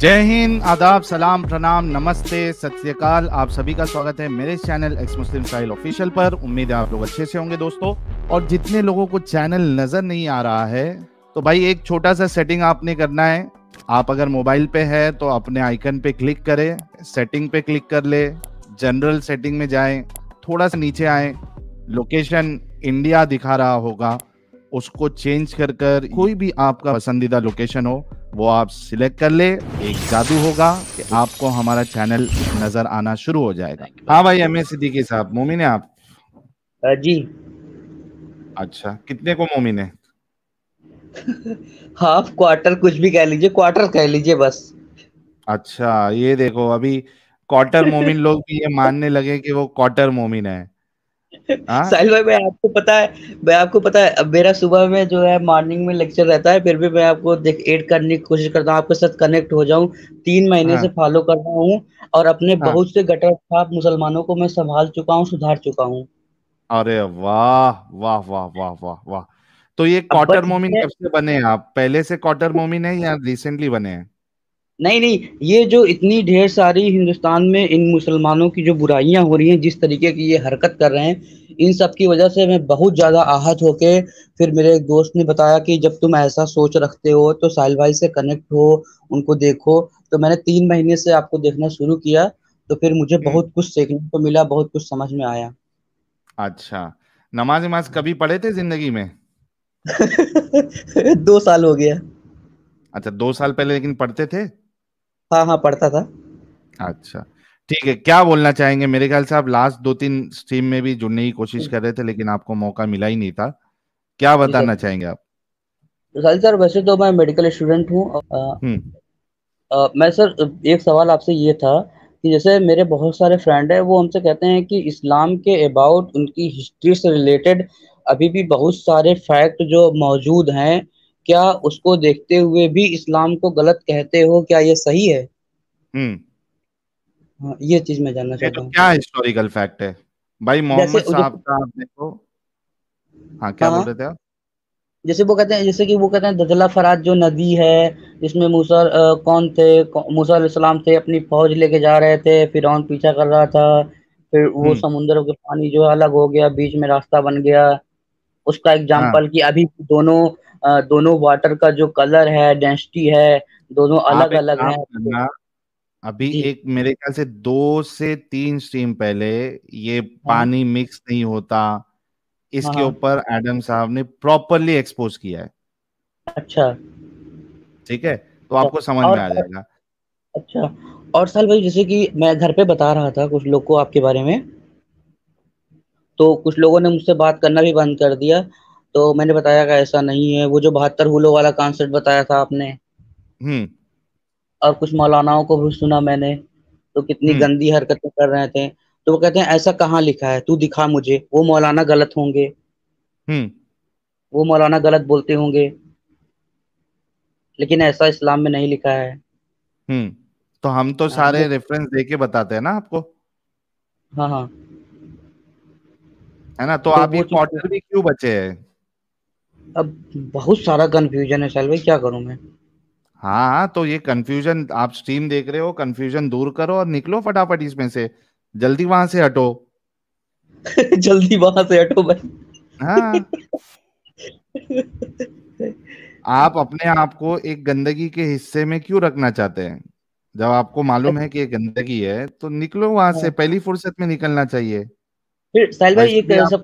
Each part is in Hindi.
जय हिंद आदाब सलाम प्रणाम नमस्ते सत्यकाल आप सभी का स्वागत है मेरे channel ex Muslim style official पर उम्मीद है आप लोग अच्छे से होंगे दोस्तों और जितने लोगों को चैनल नजर नहीं आ रहा है तो भाई एक छोटा सा सेटिंग आपने करना है आप अगर मोबाइल पे है तो अपने आइकन पे क्लिक करें सेटिंग पे क्लिक कर ले जनरल सेटिंग में जाए थोड़ा सा नीचे आए लोकेशन इंडिया दिखा रहा होगा उसको चेंज कर कर कोई भी आपका पसंदीदा लोकेशन हो वो आप सिलेक्ट कर ले एक जादू होगा कि आपको हमारा चैनल नजर आना शुरू हो जाएगा हाँ भाई एम एस सिद्दीकी साहब मोमिन है आप जी अच्छा कितने को मोमिन है हाफ क्वार्टर कुछ भी कह लीजिए क्वार्टर कह लीजिए बस अच्छा ये देखो अभी क्वार्टर मोमिन लोग भी ये मानने लगे कि वो क्वार्टर मोमिन है हाँ? साहिल भाई मैं आपको पता है मैं आपको पता है अब मेरा सुबह में जो है मॉर्निंग में लेक्चर रहता है फिर भी मैं आपको देख एड करने की कोशिश करता हूँ आपके साथ कनेक्ट हो जाऊँ तीन महीने हाँ। से फॉलो कर रहा हूँ और अपने हाँ। बहुत से गटर खाप मुसलमानों को मैं संभाल चुका हूँ सुधार चुका हूँ अरे वाह वाह वाह वाह वाह वाह तो ये क्वार्टर मोमिन कब से बने आप पहले से क्वार्टर मोमिन है या रिसेंटली बने हैं नहीं नहीं ये जो इतनी ढेर सारी हिंदुस्तान में इन मुसलमानों की जो बुराइयां हो रही हैं जिस तरीके की ये हरकत कर रहे हैं इन सब की वजह से मैं बहुत ज़्यादा आहत होके फिर मेरे एक दोस्त ने बताया कि जब तुम ऐसा सोच रखते हो तो साहिल भाई से कनेक्ट हो उनको देखो तो मैंने तीन महीने से आपको देखना शुरू किया तो फिर मुझे हम्म। बहुत कुछ सीखने को मिला बहुत कुछ समझ में आया अच्छा नमाज नमाज कभी पढ़े थे जिंदगी में दो साल हो गया अच्छा दो साल पहले लेकिन पढ़ते थे हाँ हाँ पढ़ता था अच्छा ठीक है क्या बोलना चाहेंगे मेरे ख्याल से आप लास्ट दो तीन स्ट्रीम में भी जुड़ने की कोशिश हम्म। कर रहे थे लेकिन आपको मौका मिला ही नहीं था क्या बताना चाहेंगे आप साहिल सर वैसे तो मैं मेडिकल स्टूडेंट हूँ हम्म। मैं सर एक सवाल आपसे ये था कि जैसे मेरे बहुत सारे फ्रेंड हैं वो हमसे कहते हैं कि इस्लाम के अबाउट उनकी हिस्ट्री से रिलेटेड अभी भी बहुत सारे फैक्ट जो मौजूद हैं क्या उसको देखते हुए भी इस्लाम को गलत कहते हो क्या ये सही है हम्म। हाँ, ये चीज मैं जानना तो चाहता हूँ क्या हिस्टोरिकल फैक्ट है भाई मोहम्मद साहब का आपने को हाँ क्या हाँ। बोल रहे थे आप जैसे वो कहते हैं जैसे कि वो कहते हैं दजला फराज जो नदी है जिसमें मूसा कौन थे कौ, मूसा इस्लाम थे अपनी फौज लेके जा रहे थे फिर ऑन पीछा कर रहा था फिर वो हम्म। समुद्र के पानी जो अलग हो गया बीच में रास्ता बन गया उसका एग्जाम्पल हाँ। कि अभी दोनों दोनों वाटर का जो कलर है डेंसिटी है दोनों अलग अलग है अभी एक मेरे ख्याल से दो से तीन स्ट्रीम पहले ये हाँ। पानी मिक्स नहीं होता हाँ, इसके हाँ। ऊपर एडम साहब ने प्रॉपरली एक्सपोज किया है अच्छा ठीक है तो अच्छा, आपको समझ में आ जाएगा अच्छा और साल भाई जैसे कि मैं घर पे बता रहा था कुछ लोग को आपके बारे में तो कुछ लोगों ने मुझसे बात करना भी बंद कर दिया तो मैंने बताया कि ऐसा नहीं है वो जो बहत्तर हुलो वाला कॉन्सर्ट बताया था आपने हम्म और कुछ मौलानाओं को भी सुना मैंने तो कितनी हम्म। गंदी हरकतें कर रहे थे तो वो कहते हैं ऐसा कहाँ लिखा है तू दिखा मुझे वो मौलाना गलत होंगे हम्म। वो मौलाना गलत बोलते होंगे लेकिन ऐसा इस्लाम में नहीं लिखा है हम्म। तो हम तो हाँ, सारे रेफरेंस दे के बताते हैं ना आपको हाँ हाँ है ना तो, तो आप ये क्यों बचे हैं अब बहुत सारा कंफ्यूजन है सर भाई क्या करूं मैं हाँ हाँ तो ये कंफ्यूजन आप स्ट्रीम देख रहे हो कंफ्यूजन दूर करो और निकलो फटाफट इसमें से जल्दी वहां से हटो जल्दी वहां से हटो भाई हाँ आप अपने आप को एक गंदगी के हिस्से में क्यों रखना चाहते हैं जब आपको मालूम है कि ये गंदगी है तो निकलो वहां से हाँ। पहली फुर्सत में निकलना चाहिए फिर साहिल भाई ये सब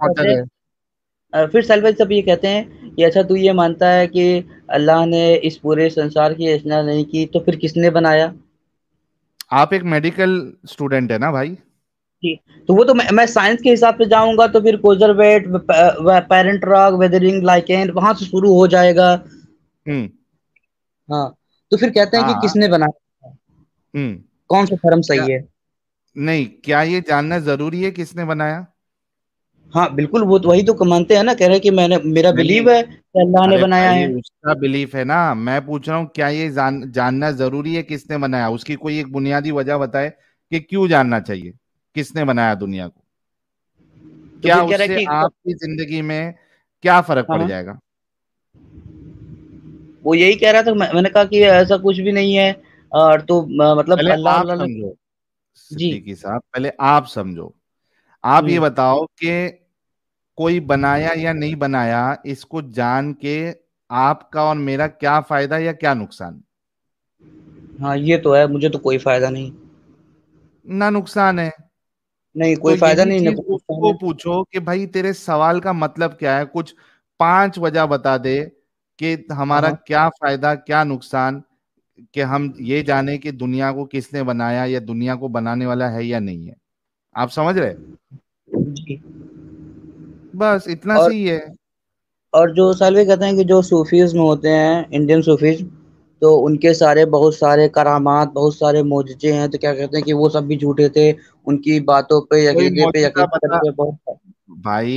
फिर सलवेज सब ये कहते हैं कि अच्छा तू ये मानता है कि अल्लाह ने इस पूरे संसार की रचना नहीं की तो फिर किसने बनाया आप एक मेडिकल स्टूडेंट है ना भाई जी तो वो तो मैं, मैं साइंस के हिसाब से जाऊंगा तो फिर कोजरवेट पेरेंट रॉक वेदरिंग लाइकेन वहां से शुरू हो जाएगा हम्म। हाँ तो फिर कहते हैं कि हाँ। किसने बनाया हम्म। कौन सा धर्म सही है नहीं क्या ये जानना जरूरी है किसने बनाया हाँ बिल्कुल वो तो वही तो मानते हैं ना कह रहे हैं कि मैंने मेरा बिलीव है अल्लाह ने बनाया है उसका बिलीफ है ना मैं पूछ रहा हूँ क्या ये जान, जानना जरूरी है किसने बनाया उसकी कोई एक बुनियादी वजह बताए कि क्यों जानना चाहिए किसने बनाया दुनिया को तो क्या उससे आपकी जिंदगी में क्या फर्क पड़ हाँ। जाएगा वो यही कह रहा था मैं, मैंने कहा कि ऐसा कुछ भी नहीं है और तो मतलब अल्लाह जी साहब पहले आप समझो आप ये हम्म। बताओ कि कोई बनाया या नहीं बनाया इसको जान के आपका और मेरा क्या फायदा या क्या नुकसान हाँ ये तो है मुझे तो कोई फायदा नहीं ना नुकसान है नहीं कोई तो फायदा नहीं उसको पूछो कि भाई तेरे सवाल का मतलब क्या है कुछ पांच वजह बता दे कि हमारा हाँ। क्या फायदा क्या नुकसान कि हम ये जाने कि दुनिया को किसने बनाया या दुनिया को बनाने वाला है या नहीं है आप समझ रहे जी बस इतना और, सही है और जो सालवे कहते हैं कि जो सूफीज में होते हैं इंडियन सूफीज तो उनके सारे बहुत सारे करामात बहुत सारे मोजे हैं तो क्या कहते हैं कि वो सब भी झूठे थे उनकी बातों पे यकीन पे यकीन बहुत भाई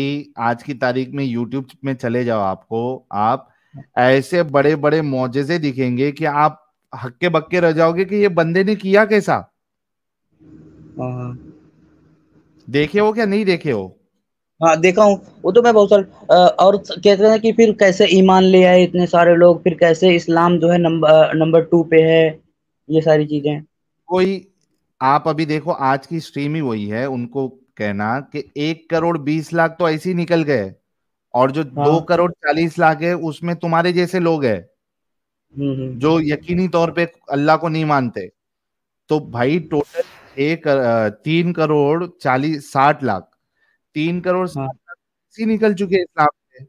आज की तारीख में यूट्यूब में चले जाओ आपको आप ऐसे बड़े बड़े मोजे दिखेंगे कि आप हक्के बक्के रह जाओगे कि ये बंदे ने किया कैसा हाँ। देखे हो क्या नहीं देखे हो हाँ देखा हूँ वो तो मैं बहुत सारे और कहते हैं कि फिर कैसे ईमान ले आए इतने सारे लोग फिर कैसे इस्लाम जो है नंबर नंबर टू पे है ये सारी चीजें कोई आप अभी देखो आज की स्ट्रीम ही वही है उनको कहना कि एक करोड़ बीस लाख तो ऐसे ही निकल गए और जो हाँ। दो करोड़ चालीस लाख है उसमें तुम्हारे जैसे लोग है हम्म, हम्म। जो यकीनी तौर पे अल्लाह को नहीं मानते तो भाई टोटल एक तीन करोड़ चालीस साठ लाख तीन करोड़ हाँ। साठ लाख निकल चुके हैं इस्लाम से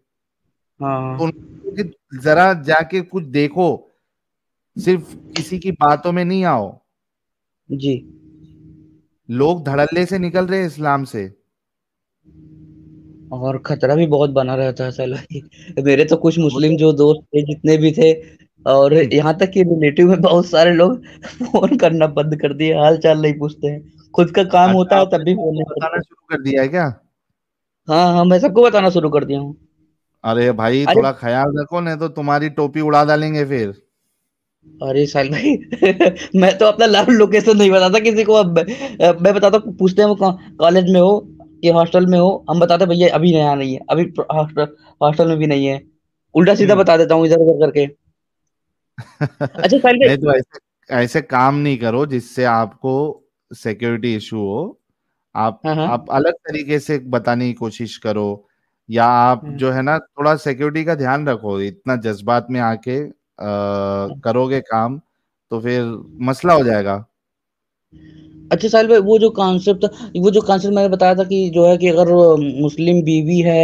हाँ, हाँ। तो जरा जाके कुछ देखो सिर्फ किसी की बातों में नहीं आओ जी लोग धड़ल्ले से निकल रहे हैं इस्लाम से और खतरा भी बहुत बना रहता है मेरे तो कुछ मुस्लिम जो दोस्त थे जितने भी थे और यहाँ तक कि रिलेटिव में बहुत सारे लोग फोन करना बंद कर दिए हाल चाल नहीं पूछते हैं खुद का काम अच्छा, होता है तब भी फोन बताना शुरू कर दिया है क्या हाँ हाँ मैं सबको बताना शुरू कर दिया हूँ अरे भाई अरे, थोड़ा ख्याल रखो नहीं तो तुम्हारी टोपी उड़ा डालेंगे फिर अरे साल भाई मैं तो अपना लाइव लोकेशन नहीं बताता किसी को अब मैं बताता हूँ पूछते हैं वो कॉलेज में हो कि हॉस्टल में हो हम बताते भैया अभी नया नहीं है अभी हॉस्टल में भी नहीं है उल्टा सीधा हम्म। बता देता हूँ इधर उधर करके अच्छा तो ऐसे ऐसे काम नहीं करो जिससे आपको सिक्योरिटी इशू हो आप हाँ, हाँ। आप अलग तरीके से बताने की कोशिश करो या आप हम्म। जो है ना थोड़ा सिक्योरिटी का ध्यान रखो इतना जज्बात में आके हाँ। करोगे काम तो फिर मसला हो जाएगा अच्छा साहिल भाई वो जो कॉन्सेप्ट वो जो कॉन्सेप्ट मैंने बताया था कि जो है कि अगर मुस्लिम बीवी है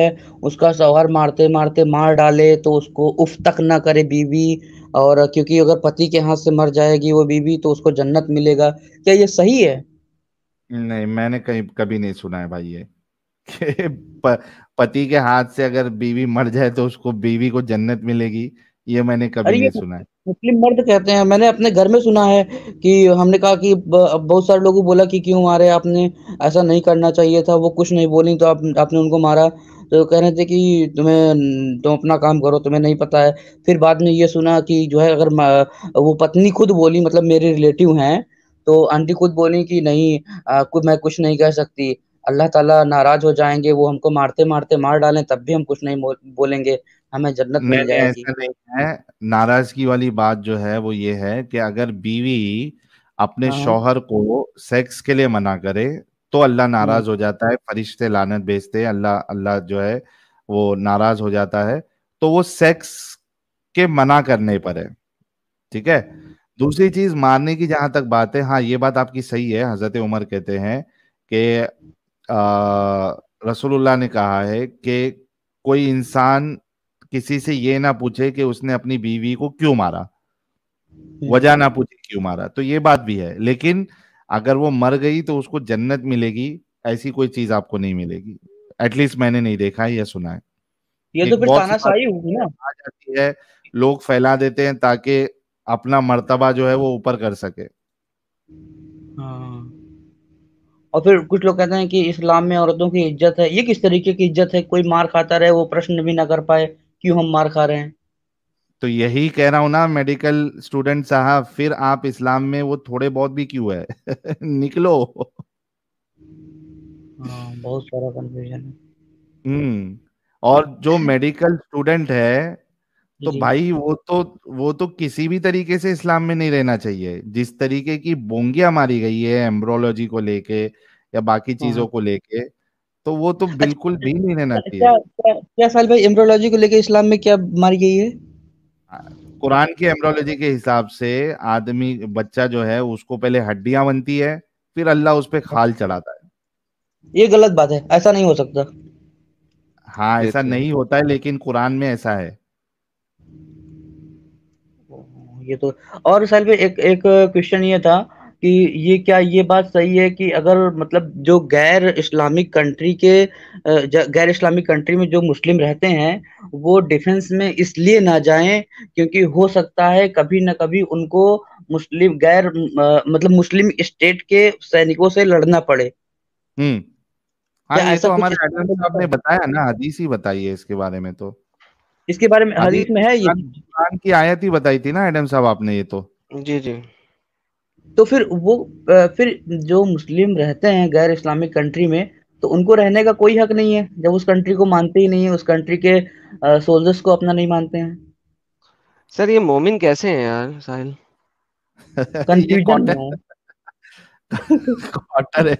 उसका शौहर मारते मारते मार डाले तो उसको उफ तक ना करे बीवी और क्योंकि अगर पति के हाथ से मर जाएगी वो बीवी तो उसको जन्नत मिलेगा क्या ये सही है नहीं मैंने कहीं कभी नहीं सुना है भाई ये पति के हाथ से अगर बीवी मर जाए तो उसको बीवी को जन्नत मिलेगी ये मैंने कभी नहीं तो सुना है मुस्लिम मर्द कहते हैं मैंने अपने घर में सुना है कि हमने कहा कि बहुत सारे लोगों बोला कि क्यों मारे आपने ऐसा नहीं करना चाहिए था वो कुछ नहीं बोली तो आप आपने उनको मारा तो कह रहे थे कि तुम्हें तुम अपना काम करो तुम्हें नहीं पता है फिर बाद में ये सुना कि जो है अगर वो पत्नी खुद बोली मतलब मेरे रिलेटिव हैं तो आंटी खुद बोली कि नहीं आ, मैं कुछ नहीं कह सकती अल्लाह ताला नाराज हो जाएंगे वो हमको मारते मारते मार डालें तब भी हम कुछ नहीं बोलेंगे हमें जन्नत मिल जाएगी ऐसा नाराजगी वाली बात जो है वो ये है कि अगर बीवी अपने हाँ। शोहर को सेक्स के लिए मना करे तो अल्लाह हाँ। नाराज हो जाता है फरिश्ते लानत भेजते अल्लाह अल्लाह जो है वो नाराज हो जाता है तो वो सेक्स के मना करने पर है ठीक है दूसरी चीज मारने की जहां तक बात है हाँ ये बात आपकी सही है हजरत उमर कहते हैं कि रसूलुल्लाह ने कहा है कि कोई इंसान किसी से ये ना पूछे कि उसने अपनी बीवी को क्यों मारा हम्म। वजह ना पूछे क्यों मारा तो ये बात भी है लेकिन अगर वो मर गई तो उसको जन्नत मिलेगी ऐसी कोई चीज आपको नहीं मिलेगी एटलीस्ट मैंने नहीं देखा है या सुना है ये तो फिर तानाशाही होगी ना आ जाती है लोग फैला देते हैं ताकि अपना मर्तबा जो है वो ऊपर कर सके हाँ। और फिर कुछ लोग कहते हैं कि इस्लाम में औरतों की इज्जत है ये किस तरीके की इज्जत है कोई मार खाता रहे वो प्रश्न भी ना कर पाए क्यों हम मार खा रहे हैं तो यही कह रहा हूँ ना मेडिकल स्टूडेंट साहब फिर आप इस्लाम में वो थोड़े बहुत भी क्यों है निकलो हाँ, बहुत सारा कंफ्यूजन है हम्म और जो मेडिकल स्टूडेंट है तो भाई वो तो वो तो किसी भी तरीके से इस्लाम में नहीं रहना चाहिए जिस तरीके की बोंगिया मारी गई है एम्ब्रोलॉजी को लेके या बाकी चीजों हाँ। को लेके तो वो तो बिल्कुल भी नहीं रहना चाहिए क्या, क्या, क्या साल भाई एम्ब्रोलॉजी को लेकर इस्लाम में क्या मारी गई है कुरान की एम्ब्रोलॉजी के हिसाब से आदमी बच्चा जो है उसको पहले हड्डियां बनती है फिर अल्लाह उस पर खाल चढ़ाता है ये गलत बात है ऐसा नहीं हो सकता हाँ ऐसा तो नहीं होता है लेकिन कुरान में ऐसा है ये तो और साल भाई एक एक क्वेश्चन ये था कि ये क्या ये बात सही है कि अगर मतलब जो गैर इस्लामिक कंट्री के गैर इस्लामिक कंट्री में जो मुस्लिम रहते हैं वो डिफेंस में इसलिए ना जाएं क्योंकि हो सकता है कभी ना कभी उनको मुस्लिम गैर मतलब मुस्लिम स्टेट के सैनिकों से लड़ना पड़े हम्म हाँ ये तो हमारे मतलब आपने बताया ना हदीस ही बताई है इसके बारे में तो इसके बारे में हाँ हदीस में है ये की आयत ही बताई थी ना एडम साहब आपने ये तो जी जी तो फिर वो फिर जो मुस्लिम रहते हैं गैर इस्लामिक कंट्री में तो उनको रहने का कोई हक नहीं है जब उस कंट्री को मानते ही नहीं है उस कंट्री के सोल्जर्स को अपना नहीं मानते हैं सर ये मोमिन कैसे हैं यार साहिल कंफ्यूजन क्वार्टर है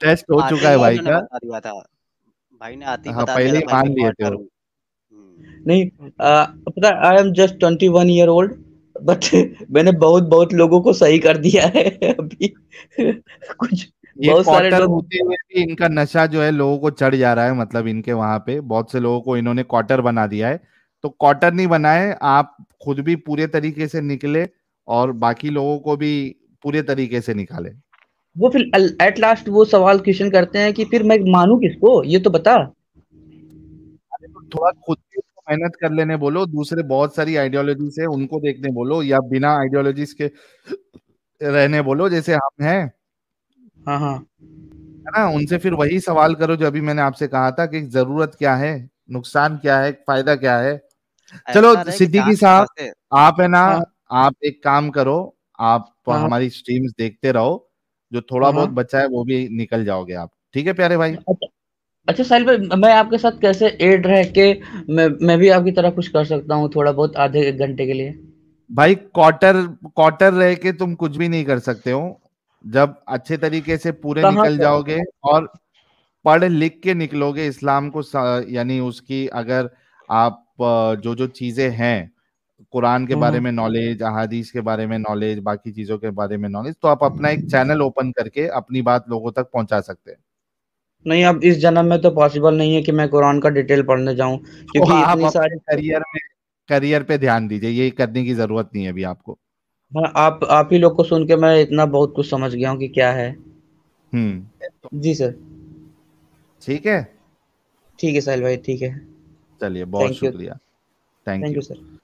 टेस्ट हो चुका है भाई का भाई ने आती हाँ, पहले मान लिए थे हम्म। नहीं पता I am just 21 year old but मैंने बहुत बहुत लोगों को सही कर दिया है अभी कुछ बहुत सारे लोग होते हुए भी इनका नशा जो है लोगों को चढ़ जा रहा है मतलब इनके वहां पे बहुत से लोगों को इन्होंने क्वार्टर बना दिया है तो क्वार्टर नहीं बनाए आप खुद भी पूरे तरीके से निकले और बाकी लोगों को भी पूरे तरीके से निकाले वो फिर एट लास्ट वो सवाल क्वेश्चन करते हैं कि फिर मैं मानू किसको ये तो बता तो थोड़ा खुद मेहनत कर लेने बोलो दूसरे बहुत सारी आइडियोलॉजी से उनको देखने बोलो या बिना आइडियोलॉजी के रहने बोलो जैसे हम हैं हाँ, हाँ। है ना उनसे फिर वही सवाल करो जो अभी मैंने आपसे कहा था कि जरूरत क्या है नुकसान क्या है फायदा क्या है चलो सिद्दीकी साहब आप है ना हाँ। आप एक काम करो आप हमारी स्ट्रीम्स देखते रहो जो थोड़ा बहुत बचा है वो भी निकल जाओगे आप ठीक है प्यारे भाई अच्छा, अच्छा साहिल भाई मैं आपके साथ कैसे एड रह के मैं मैं भी आपकी तरह कुछ कर सकता हूँ थोड़ा बहुत आधे एक घंटे के लिए भाई क्वार्टर क्वार्टर रह के तुम कुछ भी नहीं कर सकते हो जब अच्छे तरीके से पूरे निकल जाओगे और पढ़ लिख के निकलोगे इस्लाम को यानी उसकी अगर आप जो जो चीजें हैं कुरान के हम्म, बारे हम्म। में नॉलेज अहादीस के बारे में नॉलेज बाकी चीजों के बारे में नॉलेज तो आप अपना एक चैनल हम्म। ओपन करके अपनी बात लोगों तक पहुंचा सकते हैं नहीं अब इस जन्म में तो पॉसिबल नहीं है कि मैं कुरान का डिटेल पढ़ने जाऊं क्योंकि आप इतनी सारी करियर में करियर पे ध्यान दीजिए ये करने की जरूरत नहीं है अभी आपको हाँ आप आप ही लोग को सुन के मैं इतना बहुत कुछ समझ गया हूँ कि क्या है हम्म। जी सर ठीक है ठीक है साहिल भाई ठीक है चलिए बहुत शुक्रिया थैंक यू सर